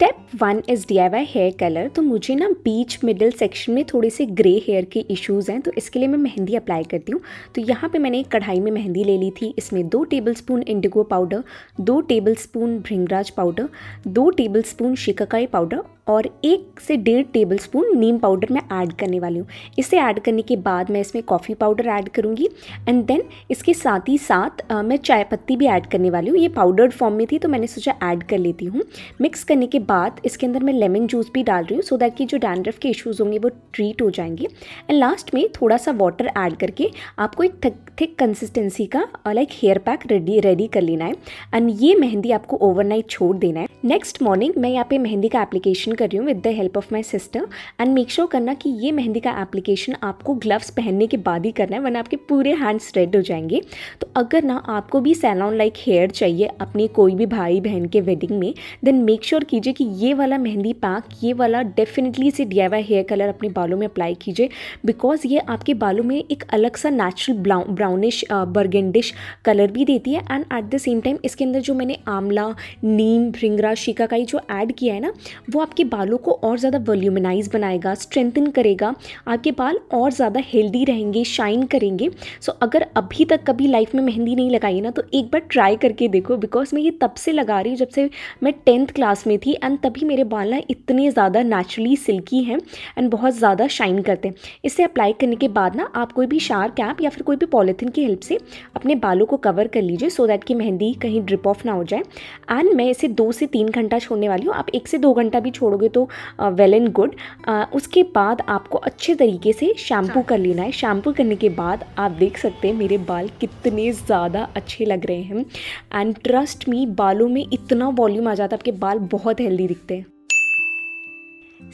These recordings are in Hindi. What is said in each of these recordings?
Step one is D I Y hair colour तो मुझे ना बीच मिडिल सेक्शन में थोड़े से ग्रे हेयर के इश्यूज़ हैं तो इसके लिए मैं मेहंदी अप्लाई करती हूँ तो यहाँ पे मैंने एक कढ़ाई में मेहंदी ले ली थी इसमें दो टेबलस्पून इंडिगो पाउडर दो टेबलस्पून भृंगराज पाउडर दो टेबलस्पून शिकाकाई पाउडर और एक से डेढ़ टेबल स्पून नीम पाउडर मैं ऐड करने वाली हूँ इसे ऐड करने के बाद मैं इसमें कॉफ़ी पाउडर ऐड करूँगी एंड देन इसके साथ ही साथ मैं चाय पत्ती भी ऐड करने वाली हूँ ये पाउडर्ड फॉर्म में थी तो मैंने सोचा ऐड कर लेती हूँ मिक्स करने के बाद इसके अंदर मैं लेमन जूस भी डाल रही हूँ सो दैट कि जो डैंड्रफ के इशूज़ होंगे वो ट्रीट हो जाएंगे एंड लास्ट में थोड़ा सा वाटर ऐड करके आपको एक थक थिक कंसिस्टेंसी का like hair pack ready ready कर लेना है एंड ये मेहंदी आपको ओवरनाइट छोड़ देना है नेक्स्ट मॉर्निंग मैं यहाँ पे मेहंदी का एप्लीकेशन कर रही हूँ with the help of my sister and make sure करना कि ये मेहंदी का एप्लीकेशन आपको ग्लव्स पहनने के बाद ही करना है वरना आपके पूरे हैंड्स रेड हो जाएंगे तो अगर ना आपको भी सैलॉन लाइक हेयर चाहिए अपने कोई भी भाई बहन के वेडिंग में देन मेक श्योर कीजिए कि ये वाला मेहंदी पैक ये वाला डेफिनेटली से डी हेयर कलर अपने बालों में अप्लाई कीजिए बिकॉज ये आपके बालों में एक अलग सा नेचुरल ब्राउनिश बर्गेंडिश कलर भी देती है and at the same time इसके अंदर जो मैंने आंवला नीम भृंगरा शिकाकाई जो ऐड किया है ना वो आपके आपके बालों को और ज़्यादा वॉल्यूमनाइज बनाएगा स्ट्रेंथन करेगा आपके बाल और ज़्यादा हेल्दी रहेंगे शाइन करेंगे सो अगर अभी तक कभी लाइफ में मेहंदी नहीं लगाई ना तो एक बार ट्राई करके देखो बिकॉज मैं ये तब से लगा रही हूँ जब से मैं टेंथ क्लास में थी एंड तभी मेरे बाल ना इतने ज़्यादा नेचुरली सिल्की हैं एंड बहुत ज़्यादा शाइन करते हैं इसे अप्लाई करने के बाद ना आप कोई भी शार कैप या फिर कोई भी पॉलिथिन की हेल्प से अपने बालों को कवर कर लीजिए सो दैट कि मेहंदी कहीं ड्रिप ऑफ ना हो जाए एंड मैं इसे दो से तीन घंटा छोड़ने वाली हूँ आप एक से दो घंटा भी छोड़ छोड़ोगे तो वेल एंड गुड उसके बाद आपको अच्छे तरीके से शैम्पू हाँ। कर लेना है शैम्पू करने के बाद आप देख सकते हैं मेरे बाल कितने ज़्यादा अच्छे लग रहे हैं एंड ट्रस्ट मी बालों में इतना वॉल्यूम आ जाता है आपके बाल बहुत हेल्दी दिखते हैं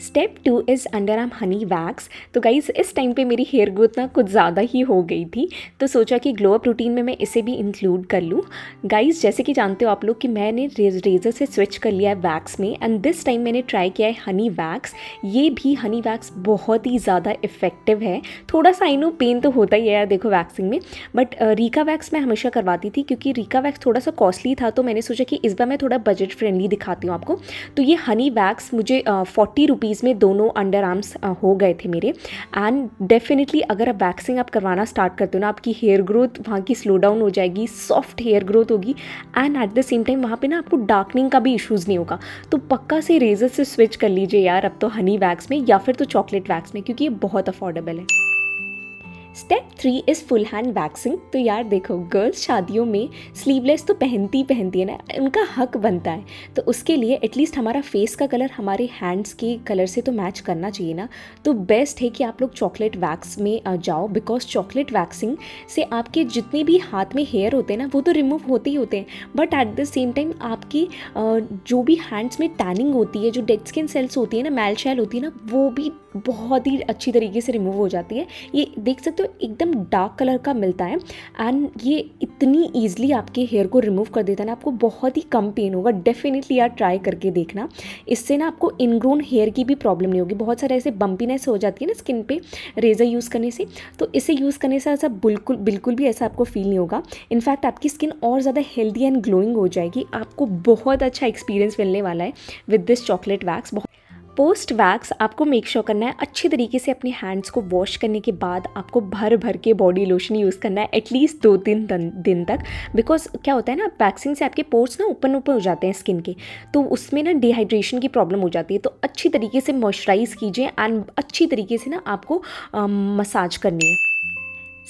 step two is underarm honey wax तो गाइज़ इस टाइम पे मेरी हेयर ग्रोथ ना कुछ ज़्यादा ही हो गई थी तो सोचा कि ग्लो अप रूटीन में मैं इसे भी इंक्लूड कर लूँ गाइज़ जैसे कि जानते हो आप लोग कि मैंने रेजर से स्विच कर लिया है वैक्स में एंड दिस टाइम मैंने ट्राई किया है हनी वैक्स ये भी हनी वैक्स बहुत ही ज़्यादा इफ़ेक्टिव है थोड़ा सा आई नो पेन तो होता ही है देखो वैक्सिंग में बट रीका वैक्स मैं हमेशा करवाती थी क्योंकि रीका वैक्स थोड़ा सा कॉस्टली था तो मैंने सोचा कि इस बार मैं थोड़ा बजट फ्रेंडली दिखाती हूँ आपको तो ये हनी वैक्स मुझे फोर्टी रुपीज़ में दोनों अंडर आर्म्स हो गए थे मेरे एंड डेफिनेटली अगर आप वैक्सिंग आप करवाना स्टार्ट करते हो ना आपकी हेयर ग्रोथ वहाँ की स्लो डाउन हो जाएगी सॉफ्ट हेयर ग्रोथ होगी and at the same time वहाँ पे ना आपको डार्कनिंग का भी इश्यूज़ नहीं होगा तो पक्का से रेजर से स्विच कर लीजिए यार अब तो हनी वैक्स में या फिर तो चॉकलेट वैक्स में क्योंकि ये बहुत अफोर्डेबल है step three is full hand waxing तो यार देखो गर्ल्स शादियों में स्लीवलेस तो पहनती पहनती है ना उनका हक बनता है तो उसके लिए एटलीस्ट हमारा फेस का कलर हमारे हैंड्स के कलर से तो मैच करना चाहिए ना तो बेस्ट है कि आप लोग चॉकलेट वैक्स में जाओ बिकॉज चॉकलेट वैक्सिंग से आपके जितने भी हाथ में हेयर होते हैं ना वो तो रिमूव होते ही होते हैं but at the same time आपकी जो भी हैंड्स में टैनिंग होती है जो डेड स्किन सेल्स होती है ना मैल शैल होती है ना वो भी बहुत ही अच्छी तरीके से रिमूव हो जाती है ये देख सकते हो एकदम डार्क कलर का मिलता है एंड ये इतनी ईजिली आपके हेयर को रिमूव कर देता है ना आपको बहुत ही कम पेन होगा डेफिनेटली यार ट्राई करके देखना इससे ना आपको इनग्रोन हेयर की भी प्रॉब्लम नहीं होगी बहुत सारे ऐसे बम्पीनेस हो जाती है ना स्किन पे रेज़र यूज़ करने से तो इसे यूज़ करने से ऐसा बिल्कुल बिल्कुल भी ऐसा आपको फील नहीं होगा इनफैक्ट आपकी स्किन और ज़्यादा हेल्दी एंड ग्लोइंग हो जाएगी आपको बहुत अच्छा एक्सपीरियंस मिलने वाला है विद दिस चॉकलेट वैक्स बहुत पोस्ट वैक्स आपको मेक श्योर sure करना है अच्छे तरीके से अपने हैंड्स को वॉश करने के बाद आपको भर भर के बॉडी लोशन यूज़ करना है एटलीस्ट दो तीन दिन तक बिकॉज क्या होता है ना वैक्सिंग से आपके पोर्स ना ओपन ओपन हो जाते हैं स्किन के तो उसमें ना डिहाइड्रेशन की प्रॉब्लम हो जाती है तो अच्छी तरीके से मॉइस्चराइज़ कीजिए एंड अच्छी तरीके से ना आपको मसाज करनी है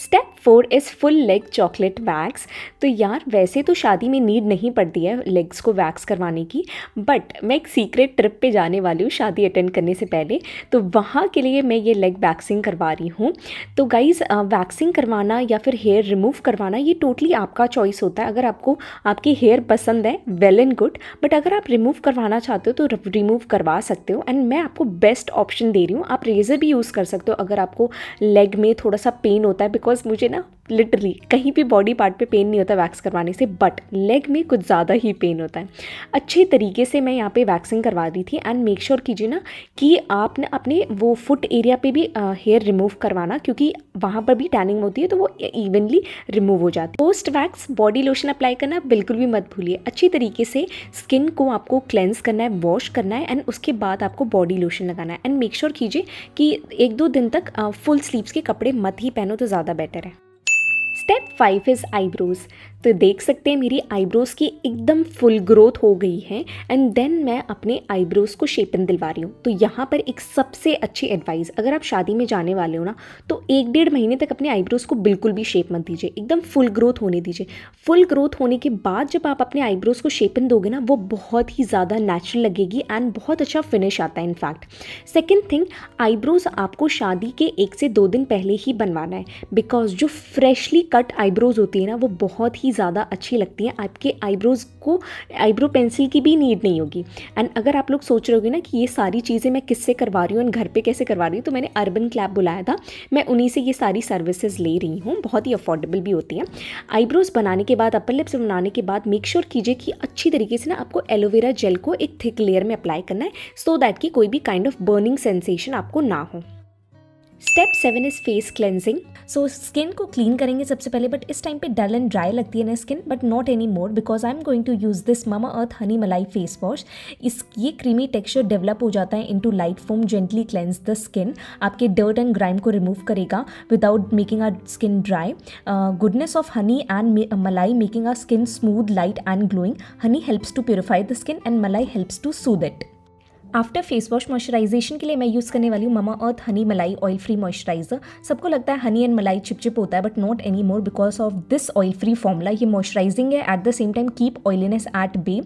step four is full leg chocolate wax तो यार वैसे तो शादी में नीड नहीं पड़ती है लेग्स को वैक्स करवाने की बट मैं एक सीक्रेट ट्रिप पे जाने वाली हूँ शादी अटेंड करने से पहले तो वहाँ के लिए मैं ये लेग वैक्सिंग करवा रही हूँ तो गाइज़ वैक्सिंग करवाना या फिर हेयर रिमूव करवाना ये टोटली आपका चॉइस होता है अगर आपको आपकी हेयर पसंद है वेल एंड गुड बट अगर आप रिमूव करवाना चाहते हो तो रिमूव करवा सकते हो एंड मैं आपको बेस्ट ऑप्शन दे रही हूँ आप रेज़र भी यूज़ कर सकते हो अगर आपको लेग में थोड़ा सा पेन होता है बिकॉज मुझे ना लिटरली कहीं भी बॉडी पार्ट पे पेन नहीं होता वैक्स करवाने से बट लेग में कुछ ज़्यादा ही पेन होता है अच्छे तरीके से मैं यहाँ पे वैक्सिंग करवा रही थी एंड मेक श्योर कीजिए ना कि आपने अपने वो फुट एरिया पे भी हेयर रिमूव करवाना क्योंकि वहाँ पर भी टैनिंग होती है तो वो इवनली रिमूव हो जाती है post wax body lotion apply करना बिल्कुल भी मत भूलिए अच्छी तरीके से स्किन को आपको क्लेंस करना है वॉश करना है एंड उसके बाद आपको बॉडी लोशन लगाना है एंड मेक श्योर कीजिए कि एक दो दिन तक फुल स्लीव्स के कपड़े मत ही पहनो तो ज़्यादा बेटर है स्टेप फाइव इज़ आईब्रोज़ तो देख सकते हैं मेरी आईब्रोज़ की एकदम फुल ग्रोथ हो गई है एंड देन मैं अपने आईब्रोज़ को शेपन दिलवा रही हूँ तो यहाँ पर एक सबसे अच्छी एडवाइस अगर आप शादी में जाने वाले हो ना तो एक डेढ़ महीने तक अपने आईब्रोज़ को बिल्कुल भी शेप मत दीजिए एकदम फुल ग्रोथ होने दीजिए फुल ग्रोथ होने के बाद जब आप अपने आईब्रोज़ को शेपन दोगे ना वो बहुत ही ज़्यादा नेचुरल लगेगी एंड बहुत अच्छा फिनिश आता है इनफैक्ट सेकेंड थिंग आईब्रोज़ आपको शादी के एक से दो दिन पहले ही बनवाना है बिकॉज जो फ्रेशली कट आईब्रोज़ होती है ना वो बहुत ही ज़्यादा अच्छी लगती हैं आपके आईब्रोज़ को आईब्रो पेंसिल की भी नीड नहीं होगी एंड अगर आप लोग सोच रहे होगी ना कि ये सारी चीज़ें मैं किससे करवा रही हूँ एंड घर पे कैसे करवा रही हूँ तो मैंने अर्बन क्लैब बुलाया था मैं उन्हीं से ये सारी सर्विसेज ले रही हूँ बहुत ही अफोर्डेबल भी होती हैं आईब्रोज़ बनाने के बाद अपर लिप्स बनाने के बाद मेक श्योर कीजिए कि अच्छी तरीके से ना आपको एलोवेरा जेल को एक थिक लेयर में अप्लाई करना है सो दैट कि कोई भी काइंड ऑफ बर्निंग सेंसेशन आपको ना हो step seven is face cleansing so skin को क्लीन करेंगे सबसे पहले बट इस टाइम पे डल एंड ड्राई लगती है ना skin but not any more because I am going to use this Mama Earth honey malai face wash इस ये क्रीमी टेक्सचर डेवलप हो जाता है into light foam gently cleanse the skin आपके डर्ट एंड ग्राइम को रिमूव करेगा without making our skin dry goodness of honey and malai making our skin smooth light and glowing honey helps to purify the skin and malai helps to soothe it after face wash moisturisation के लिए मैं यूज़ करने वाली हूँ ममा अर्थ हनी मलाई ऑयल फ्री मॉइस्चराइजर सबको लगता है हनी एंड मलाई चिपचिप होता है but not any more because of this oil free formula ये मॉइस्चराइजिंग है at the same time keep oiliness at bay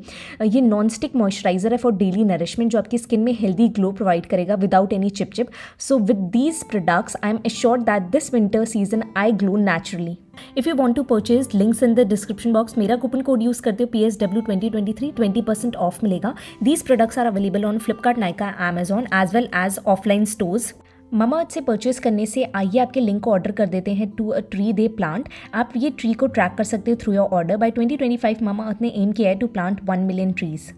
ये नॉन स्टिक मॉइस्चराइजर है फॉर डेली नरिशमेंट जो आपकी स्किन में हेल्दी ग्लो प्रोवाइड करेगा विदाउट एनी चिपचिप so with these products I am assure that this winter season I glow naturally if you want to purchase links in the description box मेरा कूपन कोड यूज़ करते हो P S W twenty twenty three twenty percent off मिलेगा these products are available on Flipkart Nykaa Amazon as well as offline stores Mama Earth से परचेज करने से आइए आपके लिंक को ऑर्डर कर देते हैं to a tree they plant आप ये ट्री को ट्रैक कर सकते हो through your order by 2025 Mama Earth ने एम किया है to plant one million trees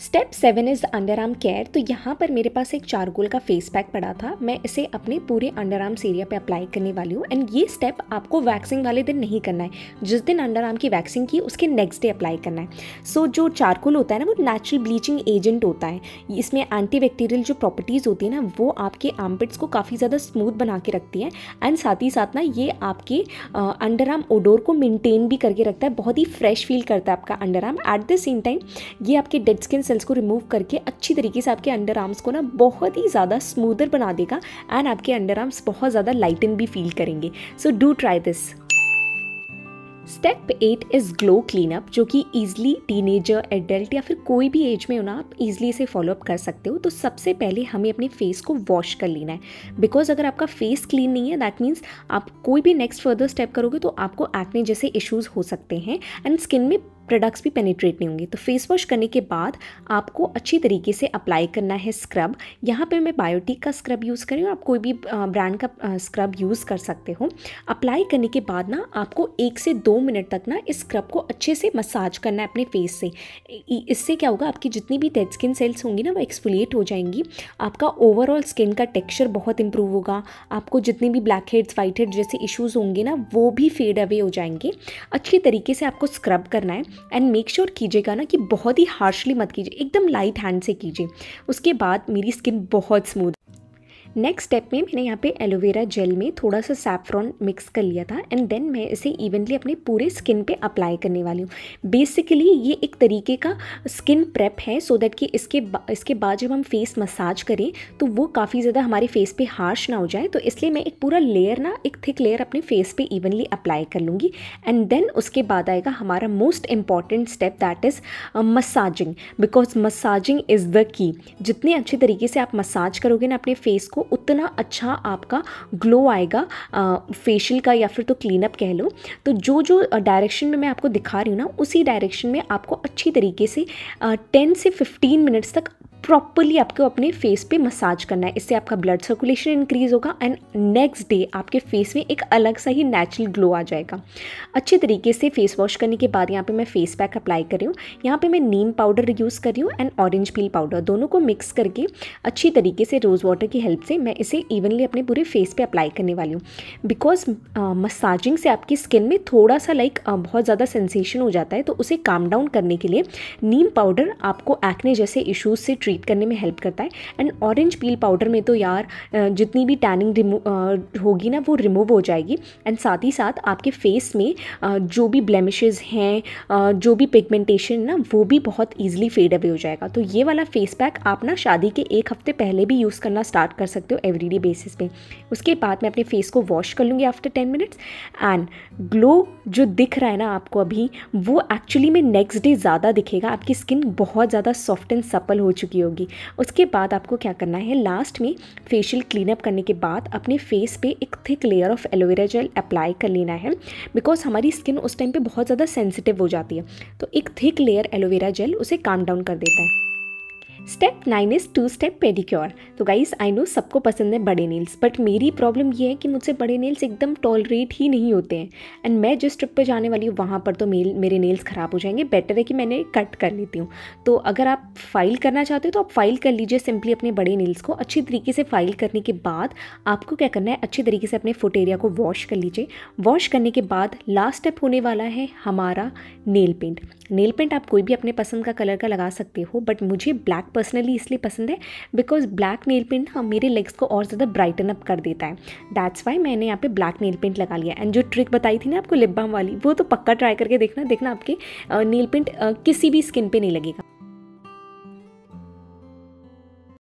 step seven is underarm care तो यहाँ पर मेरे पास एक चारकोल का फेस पैक पड़ा था मैं इसे अपने पूरे अंडर आर्म्स एरिया पे अप्लाई करने वाली हूँ एंड ये स्टेप आपको वैक्सिंग वाले दिन नहीं करना है जिस दिन अंडर आर्म की वैक्सिंग की उसके नेक्स्ट डे अप्लाई करना है सो so, जो चारकोल होता है ना वो नेचुरल ब्लीचिंग एजेंट होता है इसमें एंटी बैक्टीरियल जो प्रॉपर्टीज़ होती है ना वो आपके आर्मपिट्स को काफ़ी ज़्यादा स्मूथ बना के रखती है एंड साथ ही साथ ना ये आपके अंडर आर्म ओडोर को मेनटेन भी करके रखता है बहुत ही फ्रेश फील करता है आपका underarm at the same time ये आपके डेड स्किन सेल्स को रिमूव करके अच्छी तरीके से आपके अंडर आर्म्स को ना बहुत ही ज़्यादा स्मूदर बना देगा एंड आपके अंडर आर्म्स बहुत ज़्यादा लाइटन भी फील करेंगे so do try this step eight is glow cleanup जो कि ईजिली टीनेजर एडल्ट या फिर कोई भी एज में हो ना आप ईजिली इसे फॉलोअप कर सकते हो तो सबसे पहले हमें अपने फेस को वॉश कर लेना है बिकॉज अगर आपका फेस क्लीन नहीं है दैट मीन्स आप कोई भी नेक्स्ट फर्दर स्टेप करोगे तो आपको एक्ने जैसे इश्यूज़ हो सकते हैं एंड स्किन में प्रोडक्ट्स भी पेनिट्रेट नहीं होंगे तो फेस वॉश करने के बाद आपको अच्छी तरीके से अप्लाई करना है स्क्रब यहाँ पे मैं बायोटिक का स्क्रब यूज़ करी हूँ आप कोई भी ब्रांड का स्क्रब यूज़ कर सकते हो अप्लाई करने के बाद ना आपको एक से दो मिनट तक ना इस स्क्रब को अच्छे से मसाज करना है अपने फेस से इससे क्या होगा आपकी जितनी भी डेड स्किन सेल्स होंगी ना वो एक्सफोलिएट हो जाएंगी आपका ओवरऑल स्किन का टेक्स्चर बहुत इंप्रूव होगा आपको जितने भी ब्लैक हेड्स वाइट हेड जैसे इशूज़ होंगे ना वो भी फेड अवे हो जाएंगे अच्छी तरीके से आपको स्क्रब करना है एंड मेक श्योर कीजिएगा ना कि बहुत ही हार्शली मत कीजिए एकदम लाइट हैंड से कीजिए उसके बाद मेरी स्किन बहुत स्मूथ नेक्स्ट स्टेप में मैंने यहाँ पे एलोवेरा जेल में थोड़ा सा सैफ्रॉन मिक्स कर लिया था एंड देन मैं इसे इवनली अपने पूरे स्किन पे अप्लाई करने वाली हूँ बेसिकली ये एक तरीके का स्किन प्रेप है सो so दैट कि इसके बा, इसके बाद जब हम फेस मसाज करें तो वो काफ़ी ज़्यादा हमारे फेस पे हार्श ना हो जाए तो इसलिए मैं एक पूरा लेयर ना एक थिक लेयर अपने फेस पर इवनली अप्लाई कर लूँगी एंड देन उसके बाद आएगा हमारा most important step that is massaging because massaging is the key जितने अच्छे तरीके से आप मसाज करोगे ना अपने फेस को उतना अच्छा आपका ग्लो आएगा फेशियल का या फिर तो क्लीनअप कह लो तो जो जो डायरेक्शन में मैं आपको दिखा रही हूँ ना उसी डायरेक्शन में आपको अच्छी तरीके से टेन से फिफ्टीन मिनट्स तक प्रॉपरली आपको अपने फेस पे मसाज करना है इससे आपका ब्लड सर्कुलेशन इंक्रीज होगा एंड नेक्स्ट डे आपके फेस में एक अलग सा ही नेचुरल ग्लो आ जाएगा अच्छे तरीके से फेस वॉश करने के बाद यहाँ पे मैं फेस पैक अप्लाई कर रही हूँ यहाँ पे मैं नीम पाउडर यूज़ कर रही हूँ एंड ऑरेंज पील पाउडर दोनों को मिक्स करके अच्छी तरीके से रोज़ वाटर की हेल्प से मैं इसे इवनली अपने पूरे फेस पर अप्लाई करने वाली हूँ बिकॉज मसाजिंग से आपकी स्किन में थोड़ा सा लाइक like, uh, बहुत ज़्यादा सेंसेशन हो जाता है तो उसे काम डाउन करने के लिए नीम पाउडर आपको एक्ने जैसे इशूज़ से ट्रीट ट्रीट करने में हेल्प करता है एंड ऑरेंज पील पाउडर में तो यार जितनी भी टैनिंग रिमूव होगी ना वो रिमूव हो जाएगी एंड साथ ही साथ आपके फेस में जो भी ब्लेमिशेज हैं जो भी पिगमेंटेशन ना वो भी बहुत ईजिली फेड अवे हो जाएगा तो ये वाला फेस पैक आप ना शादी के एक हफ्ते पहले भी यूज़ करना स्टार्ट कर सकते हो एवरीडे बेसिस पे उसके बाद मैं अपने फेस को वॉश कर लूँगी after ten minutes and glow जो दिख रहा है ना आपको अभी वो एक्चुअली में नेक्स्ट डे ज़्यादा दिखेगा आपकी स्किन बहुत ज़्यादा सॉफ्ट एंड सपल हो चुकी हो होगी उसके बाद आपको क्या करना है लास्ट में फेशियल क्लीनअप करने के बाद अपने फेस पे एक thick layer of aloe vera gel apply कर लेना है बिकॉज हमारी स्किन उस टाइम पे बहुत ज़्यादा सेंसिटिव हो जाती है तो एक थिक लेयर एलोवेरा जेल उसे काम डाउन कर देता है step nine is two step pedicure तो गाइस आई नो सबको पसंद है बड़े नेल्स बट मेरी प्रॉब्लम ये है कि मुझसे बड़े नेल्स एकदम टॉलरेट ही नहीं होते हैं एंड मैं जिस ट्रिप पे जाने वाली हूँ वहाँ पर तो मेल मेरे नेल्स ख़राब हो जाएंगे बेटर है कि मैंने कट कर लेती हूँ तो अगर आप फाइल करना चाहते हो तो आप फाइल कर लीजिए सिंपली अपने बड़े नेल्स को अच्छी तरीके से फाइल करने के बाद आपको क्या करना है अच्छे तरीके से अपने फुट एरिया को वॉश कर लीजिए वॉश करने के बाद लास्ट स्टेप होने वाला है हमारा नेल पेंट नेल पेंट आप कोई भी अपने पसंद का कलर का लगा सकते हो बट मुझे ब्लैक पर्सनली इसलिए पसंद है बिकॉज ब्लैक नेल पेंट ना मेरे लेग्स को और ज़्यादा ब्राइटन अप कर देता है दैट्स वाई मैंने यहाँ पे ब्लैक नेल पेंट लगा लिया एंड जो ट्रिक बताई थी ना आपको लिप बाम वाली वो तो पक्का ट्राई करके देखना देखना आपके नेल पेंट किसी भी स्किन पे नहीं लगेगा